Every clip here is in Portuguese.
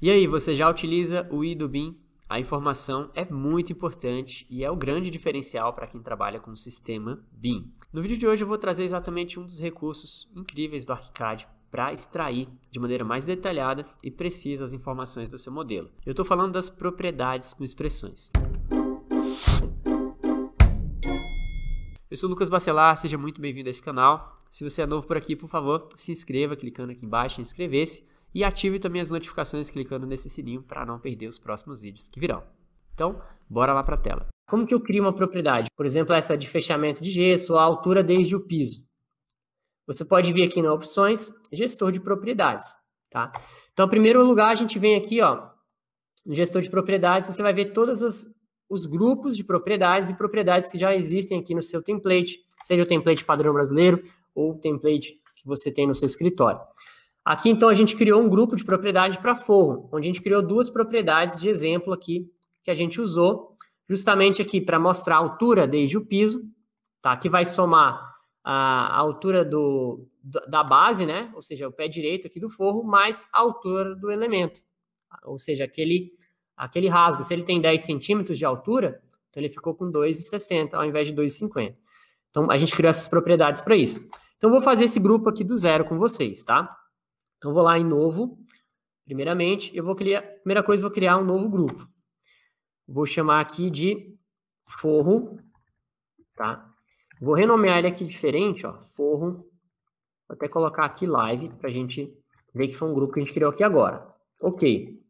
E aí, você já utiliza o I do BIM? A informação é muito importante e é o grande diferencial para quem trabalha com o sistema BIM. No vídeo de hoje eu vou trazer exatamente um dos recursos incríveis do ArchiCAD para extrair de maneira mais detalhada e precisa as informações do seu modelo. Eu estou falando das propriedades com expressões. Eu sou o Lucas Bacelar, seja muito bem-vindo a esse canal. Se você é novo por aqui, por favor, se inscreva clicando aqui embaixo em inscrever-se e ative também as notificações clicando nesse sininho para não perder os próximos vídeos que virão. Então, bora lá para a tela. Como que eu crio uma propriedade? Por exemplo, essa de fechamento de gesso, a altura desde o piso. Você pode vir aqui na opções, gestor de propriedades, tá? Então, em primeiro lugar, a gente vem aqui, ó, no gestor de propriedades, você vai ver todos os grupos de propriedades e propriedades que já existem aqui no seu template, seja o template padrão brasileiro ou o template que você tem no seu escritório. Aqui, então, a gente criou um grupo de propriedade para forro, onde a gente criou duas propriedades de exemplo aqui que a gente usou, justamente aqui para mostrar a altura desde o piso, tá? que vai somar a altura do, da base, né? ou seja, o pé direito aqui do forro, mais a altura do elemento, tá? ou seja, aquele, aquele rasgo. Se ele tem 10 centímetros de altura, então ele ficou com 2,60 ao invés de 2,50. Então, a gente criou essas propriedades para isso. Então, eu vou fazer esse grupo aqui do zero com vocês, tá? Então, vou lá em novo. Primeiramente, eu vou criar. Primeira coisa, vou criar um novo grupo. Vou chamar aqui de forro, tá? Vou renomear ele aqui diferente, ó. Forro. Vou até colocar aqui live para a gente ver que foi um grupo que a gente criou aqui agora. Ok.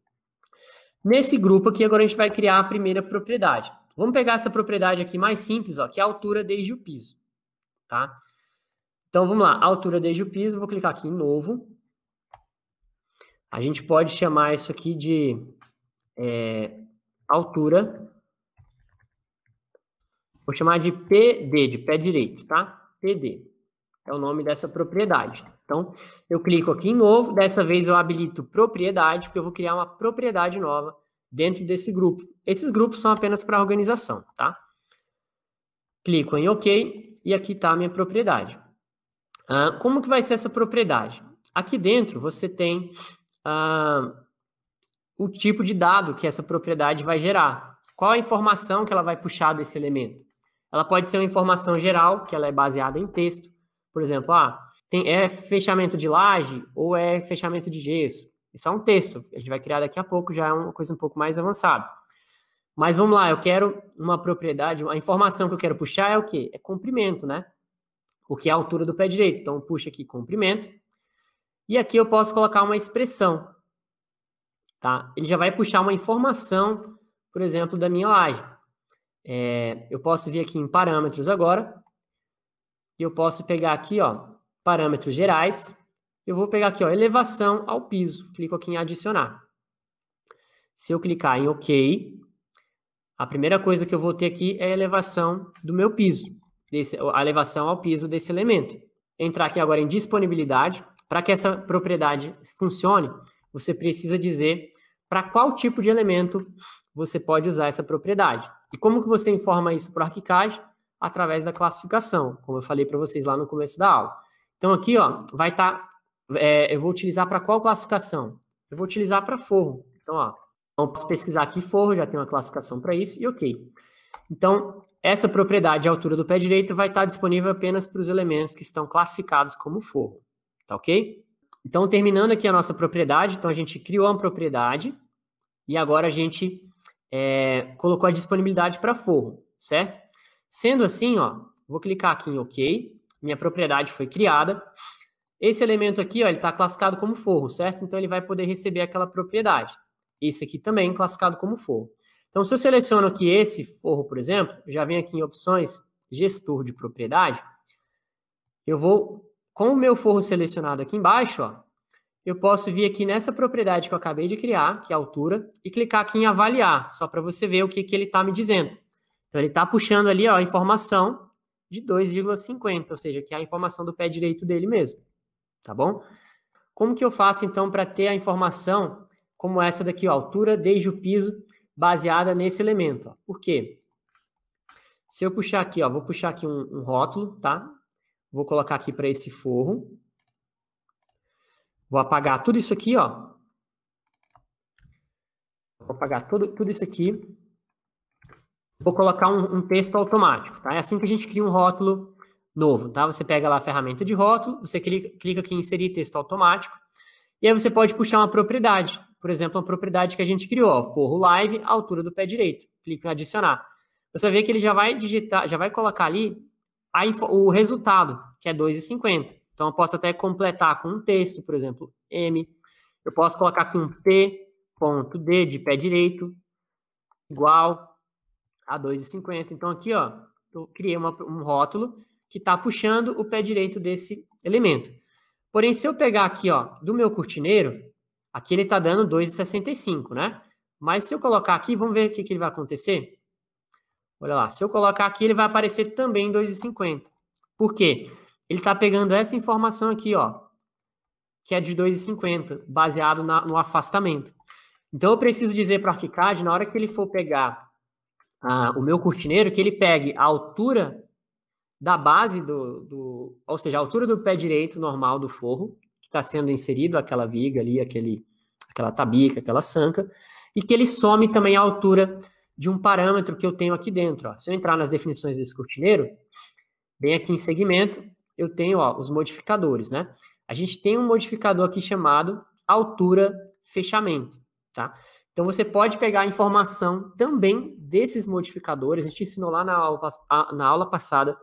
Nesse grupo aqui, agora a gente vai criar a primeira propriedade. Vamos pegar essa propriedade aqui mais simples, ó, que é a altura desde o piso, tá? Então, vamos lá. Altura desde o piso, vou clicar aqui em novo. A gente pode chamar isso aqui de é, altura. Vou chamar de PD, de pé direito, tá? PD é o nome dessa propriedade. Então, eu clico aqui em novo, dessa vez eu habilito propriedade, porque eu vou criar uma propriedade nova dentro desse grupo. Esses grupos são apenas para organização, tá? Clico em OK e aqui está a minha propriedade. Ah, como que vai ser essa propriedade? Aqui dentro você tem ah, o tipo de dado que essa propriedade vai gerar. Qual a informação que ela vai puxar desse elemento? Ela pode ser uma informação geral, que ela é baseada em texto. Por exemplo, ah, tem, é fechamento de laje ou é fechamento de gesso? Isso é um texto. A gente vai criar daqui a pouco, já é uma coisa um pouco mais avançada. Mas vamos lá, eu quero uma propriedade, a informação que eu quero puxar é o quê? É comprimento, né? O que é a altura do pé direito. Então, puxa aqui comprimento. E aqui eu posso colocar uma expressão. Tá? Ele já vai puxar uma informação, por exemplo, da minha laje. É, eu posso vir aqui em parâmetros agora. E eu posso pegar aqui, ó, parâmetros gerais. Eu vou pegar aqui, ó, elevação ao piso. Clico aqui em adicionar. Se eu clicar em OK, a primeira coisa que eu vou ter aqui é a elevação do meu piso, desse, a elevação ao piso desse elemento. Entrar aqui agora em disponibilidade. Para que essa propriedade funcione, você precisa dizer para qual tipo de elemento você pode usar essa propriedade. E como que você informa isso para o ArchiCAD? Através da classificação, como eu falei para vocês lá no começo da aula. Então aqui, ó, vai estar, tá, é, eu vou utilizar para qual classificação? Eu vou utilizar para forro. Então, ó, então posso pesquisar aqui forro, já tem uma classificação para isso e ok. Então essa propriedade de altura do pé direito vai estar tá disponível apenas para os elementos que estão classificados como forro. Tá ok? Então, terminando aqui a nossa propriedade, então a gente criou uma propriedade e agora a gente é, colocou a disponibilidade para forro, certo? Sendo assim, ó, vou clicar aqui em OK, minha propriedade foi criada. Esse elemento aqui, ó, ele está classificado como forro, certo? Então ele vai poder receber aquela propriedade. Esse aqui também classificado como forro. Então, se eu seleciono aqui esse forro, por exemplo, já venho aqui em opções, gestor de propriedade, eu vou com o meu forro selecionado aqui embaixo, ó, eu posso vir aqui nessa propriedade que eu acabei de criar, que é a altura, e clicar aqui em avaliar, só para você ver o que, que ele está me dizendo. Então, ele está puxando ali ó, a informação de 2,50, ou seja, que é a informação do pé direito dele mesmo, tá bom? Como que eu faço, então, para ter a informação como essa daqui, ó, altura desde o piso, baseada nesse elemento? Ó. Por quê? Se eu puxar aqui, ó, vou puxar aqui um, um rótulo, tá? Vou colocar aqui para esse forro. Vou apagar tudo isso aqui, ó. Vou apagar tudo, tudo isso aqui. Vou colocar um, um texto automático, tá? É assim que a gente cria um rótulo novo, tá? Você pega lá a ferramenta de rótulo, você clica, clica aqui em inserir texto automático, e aí você pode puxar uma propriedade. Por exemplo, uma propriedade que a gente criou, ó, forro live, altura do pé direito. Clica em adicionar. Você vê que ele já vai digitar, já vai colocar ali a, o resultado, que é 2,50. Então, eu posso até completar com um texto, por exemplo, M. Eu posso colocar com P, ponto D de pé direito, igual a 2,50. Então, aqui, ó, eu criei uma, um rótulo que está puxando o pé direito desse elemento. Porém, se eu pegar aqui, ó, do meu cortineiro, aqui ele está dando 2,65, né? Mas se eu colocar aqui, vamos ver o que, que ele vai acontecer? Olha lá, se eu colocar aqui, ele vai aparecer também em 2,50. Por quê? Ele está pegando essa informação aqui, ó, que é de 2,50, baseado na, no afastamento. Então, eu preciso dizer para o ArchiCAD, na hora que ele for pegar ah, o meu cortineiro, que ele pegue a altura da base do, do, ou seja, a altura do pé direito normal do forro, que está sendo inserido aquela viga ali, aquele, aquela tabica, aquela sanca, e que ele some também a altura de um parâmetro que eu tenho aqui dentro. Ó. Se eu entrar nas definições desse cortineiro, bem aqui em segmento, eu tenho ó, os modificadores, né? A gente tem um modificador aqui chamado altura fechamento, tá? Então você pode pegar a informação também desses modificadores. A gente ensinou lá na aula, na aula passada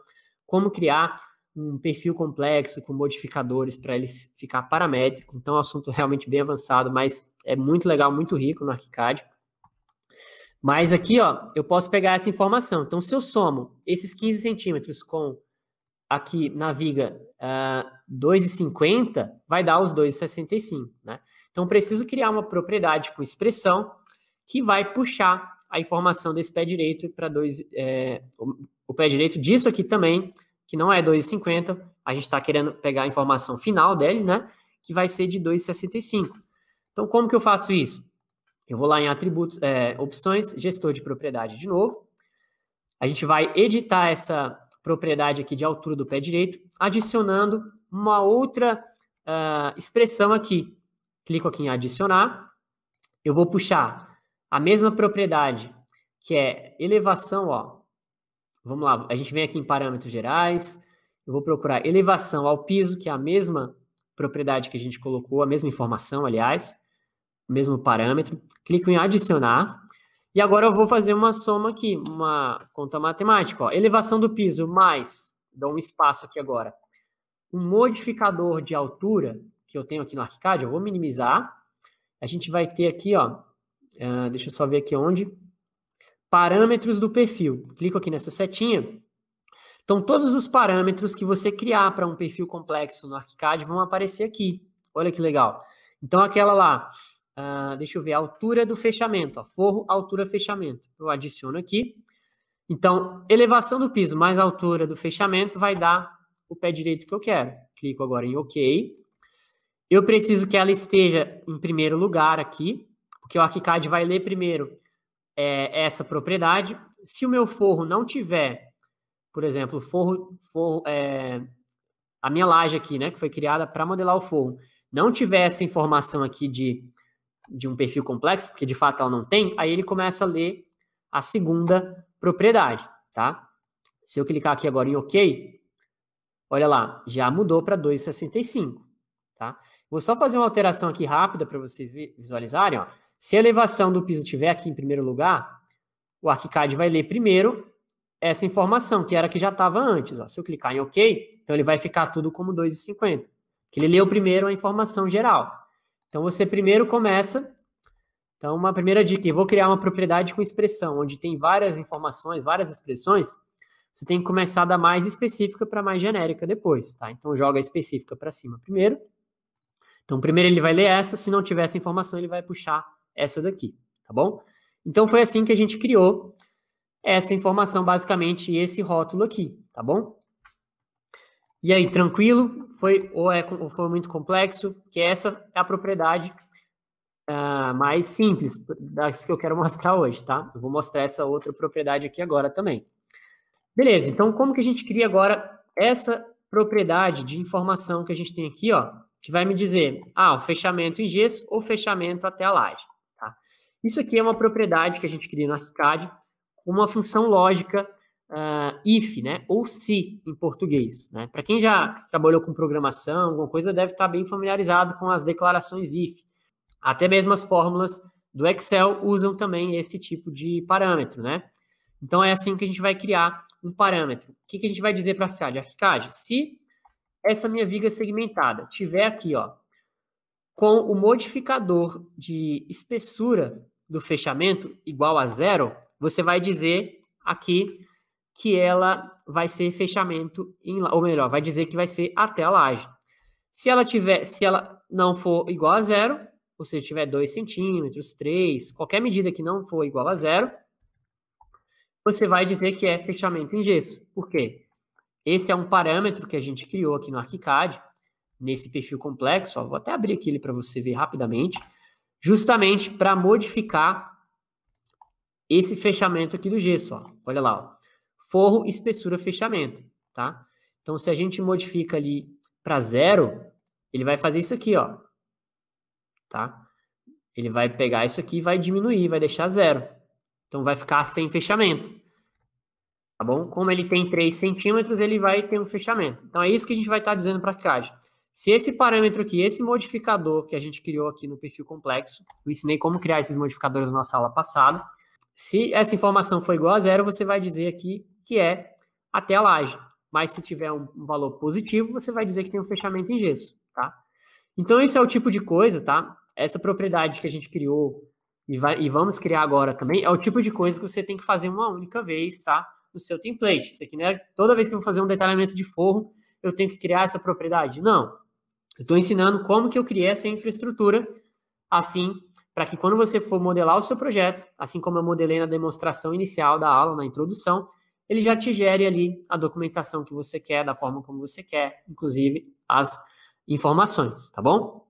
como criar um perfil complexo com modificadores para ele ficar paramétrico. Então, é um assunto realmente bem avançado, mas é muito legal, muito rico no ArchiCAD. Mas aqui, ó, eu posso pegar essa informação. Então, se eu somo esses 15 centímetros com aqui na viga uh, ah, 2,50, vai dar os 2,65, né? Então, preciso criar uma propriedade com expressão que vai puxar a informação desse pé direito para dois, é, o pé direito disso aqui também, que não é 2,50, a gente está querendo pegar a informação final dele, né? Que vai ser de 2,65. Então, como que eu faço isso? Eu vou lá em atributos, é, opções, gestor de propriedade de novo. A gente vai editar essa propriedade aqui de altura do pé direito, adicionando uma outra uh, expressão aqui. Clico aqui em adicionar. Eu vou puxar a mesma propriedade, que é elevação, ó. Vamos lá, a gente vem aqui em parâmetros gerais. Eu vou procurar elevação ao piso, que é a mesma propriedade que a gente colocou, a mesma informação, aliás mesmo parâmetro, clico em adicionar, e agora eu vou fazer uma soma aqui, uma conta matemática. Ó. Elevação do piso mais, dou um espaço aqui agora, um modificador de altura que eu tenho aqui no ArchiCAD, eu vou minimizar. A gente vai ter aqui, ó, uh, deixa eu só ver aqui onde, parâmetros do perfil. Clico aqui nessa setinha. Então, todos os parâmetros que você criar para um perfil complexo no ArchiCAD vão aparecer aqui. Olha que legal. Então, aquela lá, Uh, deixa eu ver, a altura do fechamento, ó, forro, altura, fechamento. Eu adiciono aqui. Então, elevação do piso mais altura do fechamento vai dar o pé direito que eu quero. Clico agora em OK. Eu preciso que ela esteja em primeiro lugar aqui, porque o ArchiCAD vai ler primeiro é, essa propriedade. Se o meu forro não tiver, por exemplo, forro, forro é, a minha laje aqui, né, que foi criada para modelar o forro, não tiver essa informação aqui de de um perfil complexo, porque de fato ela não tem, aí ele começa a ler a segunda propriedade, tá? Se eu clicar aqui agora em OK, olha lá, já mudou para 2,65, tá? Vou só fazer uma alteração aqui rápida para vocês visualizarem, ó. Se a elevação do piso estiver aqui em primeiro lugar, o ArchiCAD vai ler primeiro essa informação, que era que já estava antes. Ó. Se eu clicar em OK, então ele vai ficar tudo como 2,50. Que ele leu primeiro a informação geral. Então você primeiro começa. Então, uma primeira dica, eu vou criar uma propriedade com expressão, onde tem várias informações, várias expressões. Você tem que começar da mais específica para mais genérica depois, tá? Então joga a específica para cima primeiro. Então primeiro ele vai ler essa, se não tiver essa informação, ele vai puxar essa daqui, tá bom? Então foi assim que a gente criou essa informação basicamente esse rótulo aqui, tá bom? E aí, tranquilo? Foi ou, é, ou foi muito complexo? Que essa é a propriedade uh, mais simples das que eu quero mostrar hoje, tá? Eu vou mostrar essa outra propriedade aqui agora também. Beleza, então como que a gente cria agora essa propriedade de informação que a gente tem aqui, ó, que vai me dizer, ah, o fechamento em gesso ou fechamento até a laje, tá? Isso aqui é uma propriedade que a gente cria no ArchiCAD, uma função lógica uh, if, né? Ou se em português. Né? Para quem já trabalhou com programação, alguma coisa, deve estar tá bem familiarizado com as declarações if. Até mesmo as fórmulas do Excel usam também esse tipo de parâmetro, né? Então é assim que a gente vai criar um parâmetro. O que, que a gente vai dizer para a Arcade? Arcade, se essa minha viga segmentada tiver aqui, ó, com o modificador de espessura do fechamento igual a zero, você vai dizer aqui que ela vai ser fechamento em, ou melhor, vai dizer que vai ser até a laje. Se ela tiver, se ela não for igual a zero, ou seja, tiver 2 centímetros, 3, qualquer medida que não for igual a zero, você vai dizer que é fechamento em gesso. Por quê? Esse é um parâmetro que a gente criou aqui no ArchiCAD, nesse perfil complexo. Ó, vou até abrir aqui ele para você ver rapidamente, justamente para modificar esse fechamento aqui do gesso. Ó. Olha lá, ó forro, espessura, fechamento, tá? Então, se a gente modifica ali para zero, ele vai fazer isso aqui, ó, tá? Ele vai pegar isso aqui e vai diminuir, vai deixar zero. Então, vai ficar sem fechamento, tá bom? Como ele tem 3 centímetros, ele vai ter um fechamento. Então, é isso que a gente vai estar tá dizendo para a CAD. Se esse parâmetro aqui, esse modificador que a gente criou aqui no perfil complexo, eu ensinei como criar esses modificadores na nossa aula passada, se essa informação for igual a zero, você vai dizer aqui que é até a laje. Mas se tiver um valor positivo, você vai dizer que tem um fechamento em gesso, tá? Então, esse é o tipo de coisa, tá? Essa propriedade que a gente criou e, vai, e vamos criar agora também, é o tipo de coisa que você tem que fazer uma única vez, tá? No seu template. Isso aqui não é toda vez que eu vou fazer um detalhamento de forro, eu tenho que criar essa propriedade. Não. Eu estou ensinando como que eu criei essa infraestrutura, assim, para que quando você for modelar o seu projeto, assim como eu modelei na demonstração inicial da aula, na introdução, ele já te gere ali a documentação que você quer, da forma como você quer, inclusive as informações, tá bom?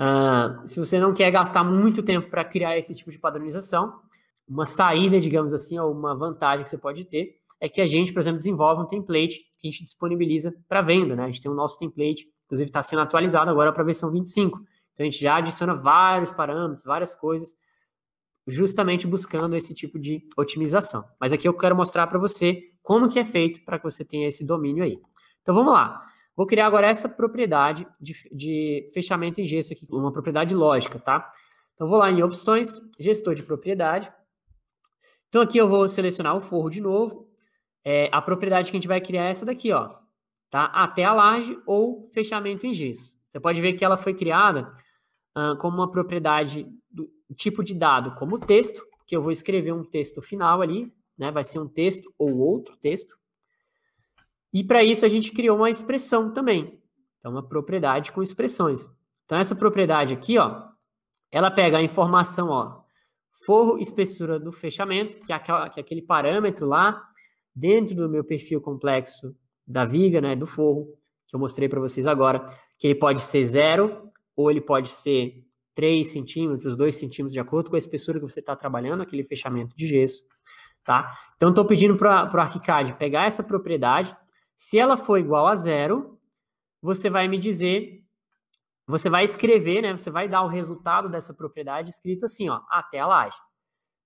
Uh, se você não quer gastar muito tempo para criar esse tipo de padronização, uma saída, digamos assim, ou uma vantagem que você pode ter é que a gente, por exemplo, desenvolve um template que a gente disponibiliza para venda, né? A gente tem o nosso template, inclusive está sendo atualizado agora para a versão 25. Então a gente já adiciona vários parâmetros, várias coisas justamente buscando esse tipo de otimização. Mas aqui eu quero mostrar para você como que é feito para que você tenha esse domínio aí. Então vamos lá. Vou criar agora essa propriedade de, de fechamento em gesso aqui, uma propriedade lógica, tá? Então vou lá em opções, gestor de propriedade. Então aqui eu vou selecionar o forro de novo. É, a propriedade que a gente vai criar é essa daqui, ó. Tá? Até a laje ou fechamento em gesso. Você pode ver que ela foi criada como uma propriedade tipo de dado como texto, que eu vou escrever um texto final ali, né? Vai ser um texto ou outro texto. E para isso a gente criou uma expressão também. Então, uma propriedade com expressões. Então, essa propriedade aqui, ó, ela pega a informação, ó, forro, espessura do fechamento, que é, aquela, que é aquele parâmetro lá dentro do meu perfil complexo da viga, né, do forro, que eu mostrei para vocês agora, que ele pode ser zero, ou ele pode ser 3 centímetros, 2 centímetros, de acordo com a espessura que você está trabalhando, aquele fechamento de gesso, tá? Então, estou pedindo para o ArchiCAD pegar essa propriedade. Se ela for igual a zero, você vai me dizer, você vai escrever, né? Você vai dar o resultado dessa propriedade escrito assim, ó, até a laje.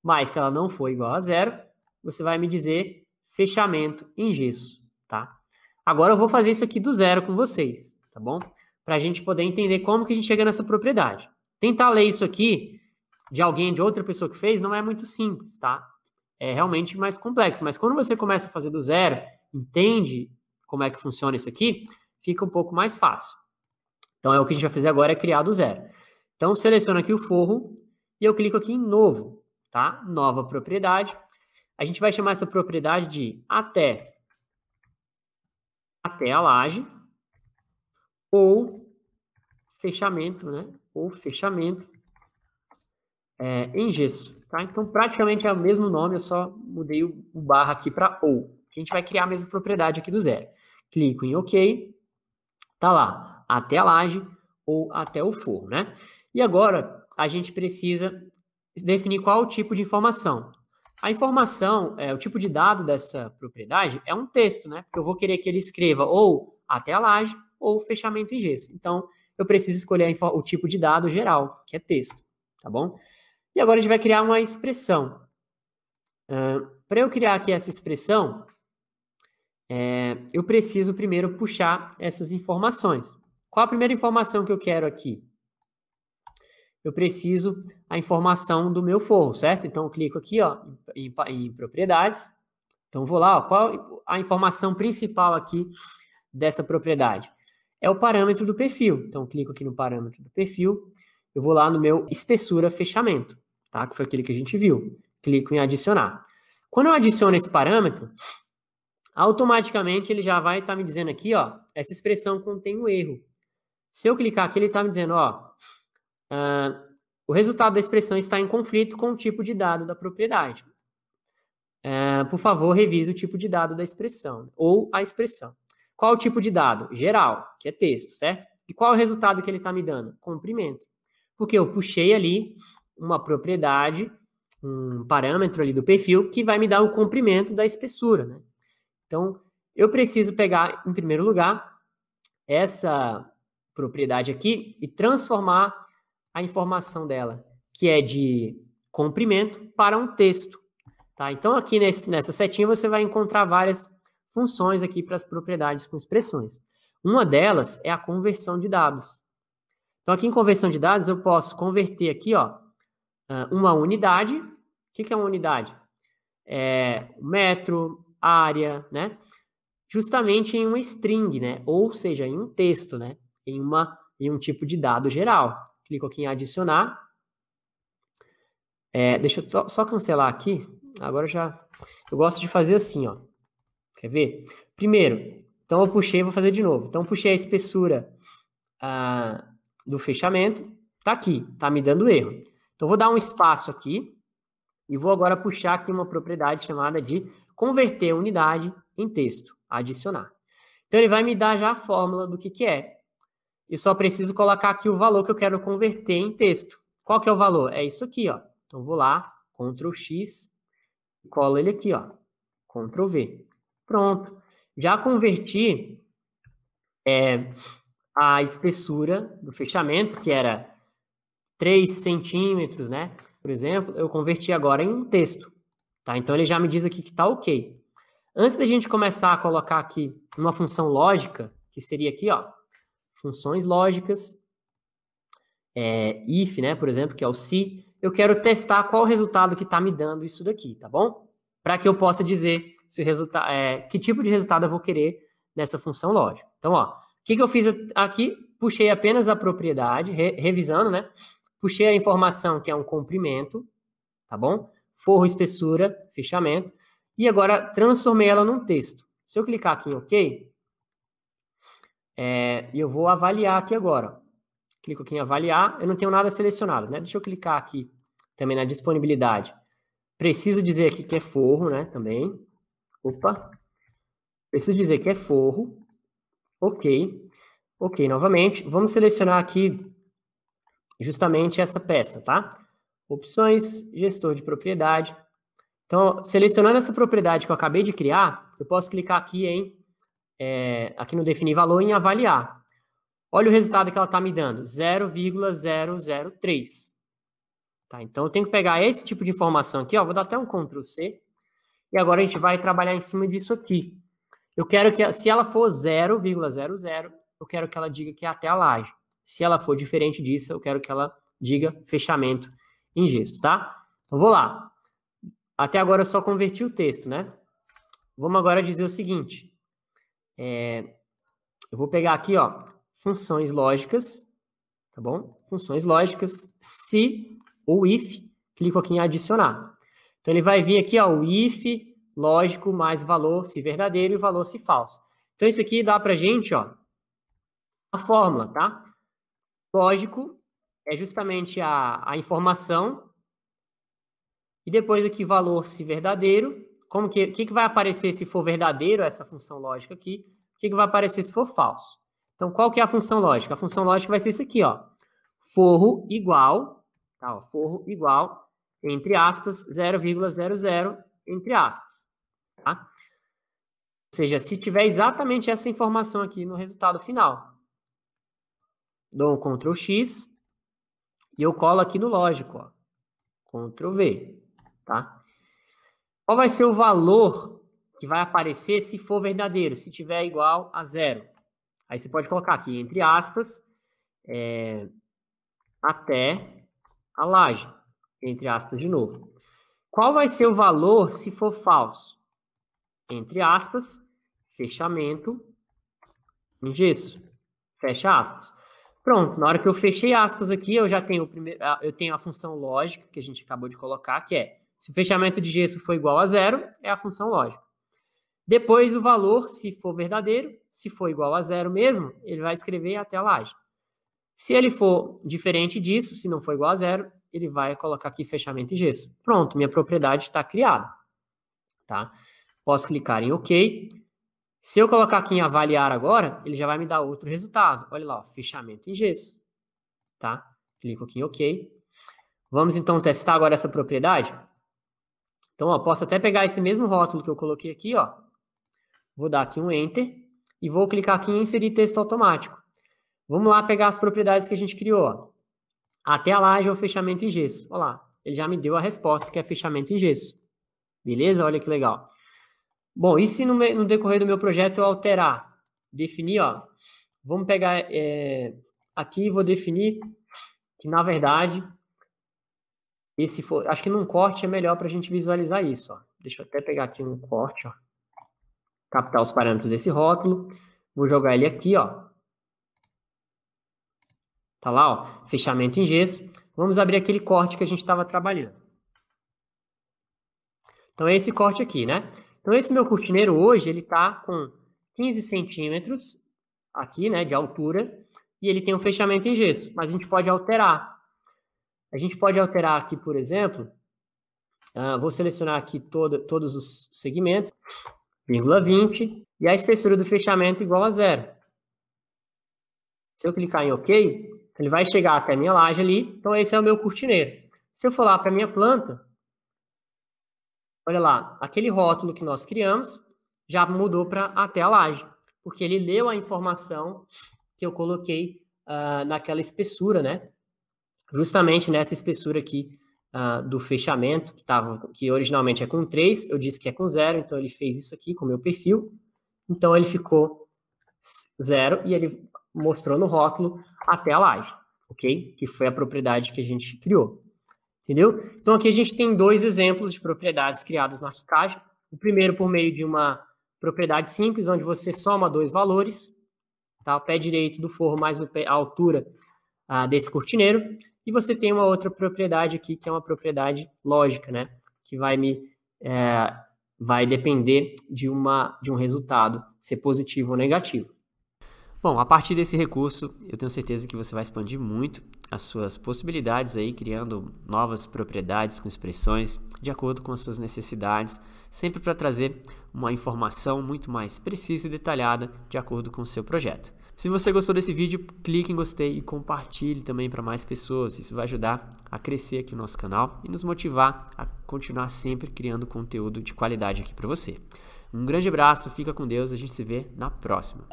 Mas se ela não for igual a zero, você vai me dizer fechamento em gesso, tá? Agora eu vou fazer isso aqui do zero com vocês, tá bom? Para a gente poder entender como que a gente chega nessa propriedade. Tentar ler isso aqui de alguém, de outra pessoa que fez, não é muito simples, tá? É realmente mais complexo. Mas quando você começa a fazer do zero, entende como é que funciona isso aqui, fica um pouco mais fácil. Então, é o que a gente vai fazer agora, é criar do zero. Então, seleciono aqui o forro e eu clico aqui em novo, tá? Nova propriedade. A gente vai chamar essa propriedade de até, até a laje ou fechamento, né? ou fechamento é, em gesso. Tá? Então, praticamente é o mesmo nome, eu só mudei o, o barra aqui para ou. A gente vai criar a mesma propriedade aqui do zero. Clico em OK, tá lá, até a laje ou até o forro. Né? E agora, a gente precisa definir qual o tipo de informação. A informação, é, o tipo de dado dessa propriedade é um texto, né? Porque eu vou querer que ele escreva ou até a laje ou fechamento em gesso. Então, eu preciso escolher o tipo de dado geral, que é texto, tá bom? E agora a gente vai criar uma expressão. Uh, Para eu criar aqui essa expressão, é, eu preciso primeiro puxar essas informações. Qual a primeira informação que eu quero aqui? Eu preciso a informação do meu forro, certo? Então, eu clico aqui ó, em, em propriedades. Então, vou lá, ó, qual a informação principal aqui dessa propriedade? é o parâmetro do perfil. Então, clico aqui no parâmetro do perfil, eu vou lá no meu espessura fechamento, tá? Que foi aquele que a gente viu. Clico em adicionar. Quando eu adiciono esse parâmetro, automaticamente ele já vai estar tá me dizendo aqui, ó, essa expressão contém um erro. Se eu clicar aqui, ele está me dizendo, ó, uh, o resultado da expressão está em conflito com o tipo de dado da propriedade. Uh, por favor, revise o tipo de dado da expressão ou a expressão. Qual o tipo de dado? Geral, que é texto, certo? E qual o resultado que ele está me dando? Comprimento. Porque eu puxei ali uma propriedade, um parâmetro ali do perfil, que vai me dar o comprimento da espessura, né? Então, eu preciso pegar, em primeiro lugar, essa propriedade aqui e transformar a informação dela, que é de comprimento, para um texto. Tá? Então, aqui nesse, nessa setinha, você vai encontrar várias funções aqui para as propriedades com expressões. Uma delas é a conversão de dados. Então, aqui em conversão de dados, eu posso converter aqui ó, ah, uma unidade. O que é uma unidade? É metro, área, né? Justamente em uma string, né? Ou seja, em um texto, né? Em, uma, em um tipo de dado geral. Clico aqui em adicionar. É, deixa eu só cancelar aqui. Agora já... Eu gosto de fazer assim, ó. Quer ver? Primeiro, então eu puxei, vou fazer de novo. Então puxei a espessura ah, do fechamento, tá aqui, tá me dando erro. Então vou dar um espaço aqui e vou agora puxar aqui uma propriedade chamada de converter unidade em texto, adicionar. Então ele vai me dar já a fórmula do que que é. Eu só preciso colocar aqui o valor que eu quero converter em texto. Qual que é o valor? É isso aqui, ó. Então vou lá, Ctrl X, colo ele aqui, ó. Ctrl V. Pronto. Já converti é, a espessura do fechamento, que era 3 centímetros, né? Por exemplo, eu converti agora em um texto. Tá? Então ele já me diz aqui que está ok. Antes da gente começar a colocar aqui uma função lógica, que seria aqui, ó, funções lógicas, é, if, né, por exemplo, que é o se, eu quero testar qual o resultado que está me dando isso daqui, tá bom? Para que eu possa dizer se resultado, é, que tipo de resultado eu vou querer nessa função lógica. Então, ó, o que, que eu fiz aqui? Puxei apenas a propriedade, re, revisando, né? Puxei a informação que é um comprimento, tá bom? Forro, espessura, fechamento. E agora transformei ela num texto. Se eu clicar aqui em OK, é, eu vou avaliar aqui agora. Clico aqui em avaliar, eu não tenho nada selecionado, né? Deixa eu clicar aqui também na disponibilidade. Preciso dizer aqui que é forro, né, também. Opa. Preciso dizer que é forro. Ok. Ok, novamente. Vamos selecionar aqui justamente essa peça, tá? Opções, gestor de propriedade. Então, selecionando essa propriedade que eu acabei de criar, eu posso clicar aqui em é, aqui no definir valor em avaliar. Olha o resultado que ela está me dando, 0,003. Tá, então, eu tenho que pegar esse tipo de informação aqui, ó, vou dar até um Ctrl C, e agora a gente vai trabalhar em cima disso aqui. Eu quero que, se ela for 0,00, eu quero que ela diga que é até a laje. Se ela for diferente disso, eu quero que ela diga fechamento em gesso, tá? Então, vou lá. Até agora eu só converti o texto, né? Vamos agora dizer o seguinte. É, eu vou pegar aqui, ó, funções lógicas, tá bom? Funções lógicas, se ou if, clico aqui em adicionar. Então, ele vai vir aqui, ó, o if, lógico, mais valor se verdadeiro e valor se falso. Então, isso aqui dá para gente, ó, a fórmula, tá? Lógico é justamente a, a informação e depois aqui valor se verdadeiro. Como que, que, que vai aparecer se for verdadeiro essa função lógica aqui? O que, que vai aparecer se for falso? Então, qual que é a função lógica? A função lógica vai ser isso aqui, ó. Forro igual, tá, ó, forro igual entre aspas, 0,00, entre aspas. Tá? Ou seja, se tiver exatamente essa informação aqui no resultado final, dou Ctrl X e eu colo aqui no lógico, ó, Ctrl V, tá? Qual vai ser o valor que vai aparecer se for verdadeiro, se tiver igual a zero? Aí você pode colocar aqui, entre aspas, é, até a laje entre aspas de novo. Qual vai ser o valor se for falso? Entre aspas, fechamento, gesso, fecha aspas. Pronto, na hora que eu fechei aspas aqui, eu já tenho, o primeiro, eu tenho a função lógica que a gente acabou de colocar, que é se o fechamento de gesso for igual a zero, é a função lógica. Depois, o valor, se for verdadeiro, se for igual a zero mesmo, ele vai escrever até a laje. Se ele for diferente disso, se não for igual a zero, ele vai colocar aqui fechamento e gesso. Pronto, minha propriedade está criada. Tá? Posso clicar em OK. Se eu colocar aqui em avaliar agora, ele já vai me dar outro resultado. Olha lá, ó, fechamento em gesso. Tá? Clico aqui em OK. Vamos então testar agora essa propriedade. Então, ó, posso até pegar esse mesmo rótulo que eu coloquei aqui, ó. Vou dar aqui um Enter e vou clicar aqui em inserir texto automático. Vamos lá pegar as propriedades que a gente criou. Ó. Até a laje ou fechamento em gesso. Olha lá, ele já me deu a resposta que é fechamento em gesso. Beleza? Olha que legal. Bom, e se no, no decorrer do meu projeto eu alterar? Definir, ó. Vamos pegar é, aqui e vou definir que, na verdade, esse for, acho que num corte é melhor para a gente visualizar isso. Ó. Deixa eu até pegar aqui um corte, ó. captar os parâmetros desse rótulo. Vou jogar ele aqui, ó. Tá lá, ó, fechamento em gesso. Vamos abrir aquele corte que a gente estava trabalhando. Então, é esse corte aqui, né? Então, esse meu cortineiro hoje, ele está com 15 centímetros aqui, né, de altura, e ele tem um fechamento em gesso, mas a gente pode alterar. A gente pode alterar aqui, por exemplo, uh, vou selecionar aqui todo, todos os segmentos, vírgula 20, e a espessura do fechamento igual a zero. Se eu clicar em OK, ele vai chegar até a minha laje ali. Então, esse é o meu cortineiro. Se eu for lá para a minha planta, olha lá, aquele rótulo que nós criamos já mudou para até a laje, porque ele leu a informação que eu coloquei uh, naquela espessura, né? Justamente nessa espessura aqui uh, do fechamento, que, tava, que originalmente é com 3, eu disse que é com 0, então ele fez isso aqui com o meu perfil. Então, ele ficou 0 e ele mostrou no rótulo até a laje, ok? Que foi a propriedade que a gente criou, entendeu? Então aqui a gente tem dois exemplos de propriedades criadas no ArchiCAD. O primeiro por meio de uma propriedade simples, onde você soma dois valores, tá? o pé direito do forro mais a altura ah, desse cortineiro, e você tem uma outra propriedade aqui, que é uma propriedade lógica, né? que vai me... É, vai depender de, uma, de um resultado, ser positivo ou negativo. Bom, a partir desse recurso, eu tenho certeza que você vai expandir muito as suas possibilidades aí, criando novas propriedades com expressões de acordo com as suas necessidades, sempre para trazer uma informação muito mais precisa e detalhada de acordo com o seu projeto. Se você gostou desse vídeo, clique em gostei e compartilhe também para mais pessoas. Isso vai ajudar a crescer aqui o nosso canal e nos motivar a continuar sempre criando conteúdo de qualidade aqui para você. Um grande abraço, fica com Deus, a gente se vê na próxima.